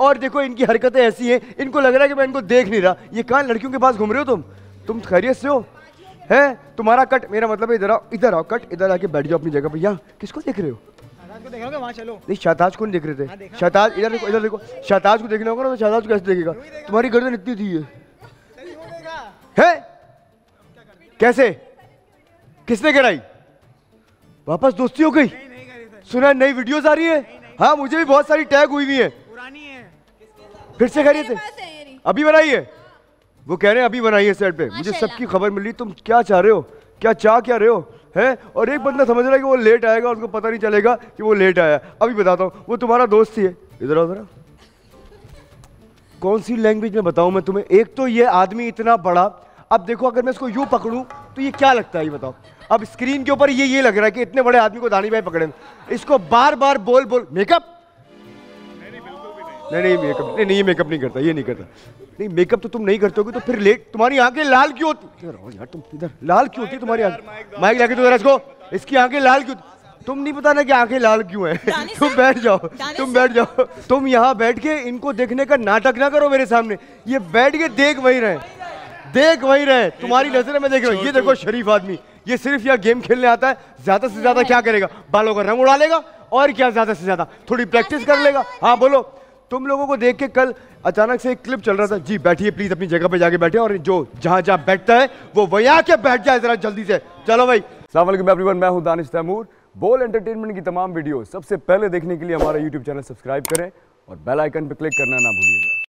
और देखो इनकी हरकतें ऐसी हैं इनको लग रहा है कि मैं इनको देख नहीं रहा ये कहाँ लड़कियों के पास घूम रहे हो तुम तुम तो खैरियत से हो है तुम्हारा कट मेरा मतलब इधर आओ इधर आओ कट इधर आके बैठ जाओ अपनी जगह पर यहाँ किसको देख रहे हो नहीं शहताज को नहीं देख रहे थे हाँ, शहताज इधर देखो इधर देखो शहताज को देखना होगा ना तो शहताज कैसे देखेगा तुम्हारी गर्दन इतनी थी है कैसे किसने कराई वापस दोस्ती हो गई सुना नई वीडियोस आ रही है हाँ मुझे भी बहुत सारी टैग हुई हुई है फिर से थे अभी बनाइए हाँ। वो कह रहे हैं अभी बनाइए सेट पे मुझे सबकी खबर मिल रही तुम क्या चाह रहे हो क्या चाह क्या रहे हो है और एक बंदा समझ रहा है कि वो लेट आएगा उसको पता नहीं चलेगा कि वो लेट आया अभी बताता हूँ वो तुम्हारा दोस्त ही है इधर उधर कौन सी लैंग्वेज में बताऊँ मैं तुम्हें एक तो ये आदमी इतना बड़ा अब देखो अगर मैं इसको यूँ पकड़ूँ तो ये क्या लगता है ये बताओ अब स्क्रीन के ऊपर ये ये लग रहा है कि इतने बड़े आदमी को दानी भाई पकड़े इसको बार बार बोल बोल मेकअप नहीं नहीं मेकअप नहीं नहीं मेकअप नहीं करता ये नहीं करता नहीं मेकअप तो तुम नहीं करते होगे तो फिर लेट तुम्हारी आंखें लाल क्यों होती यार तुम इधर लाल क्यों होती तुम्हारी आंखें माइक लाके तो इसको इसकी आंखें लाल क्यों तुम नहीं पता ना कि आंखें लाल क्यों हैं तुम बैठ जाओ तुम बैठ जाओ तुम यहाँ बैठ के इनको देखने का नाटक ना करो मेरे सामने ये बैठ के देख वही रहे देख वही रहे तुम्हारी नजर में देख रहे ये देखो शरीफ आदमी ये सिर्फ यह गेम खेलने आता है ज्यादा से ज्यादा क्या करेगा बालों का रंग उड़ा लेगा और क्या ज्यादा से ज्यादा थोड़ी प्रैक्टिस कर लेगा हाँ बोलो तुम लोगों को देख के कल अचानक से एक क्लिप चल रहा था जी बैठिए प्लीज अपनी जगह पे जाके बैठे और जो जहां जहां बैठता है वो वही आके बैठ जाए जरा जल्दी से चलो भाई सलामकुम एवरीवन मैं हूँ दानिश तैमूर बोल एंटरटेनमेंट की तमाम वीडियो सबसे पहले देखने के लिए हमारा यूट्यूब चैनल सब्सक्राइब करें और बेल आइकन पर क्लिक करना ना भूलिएगा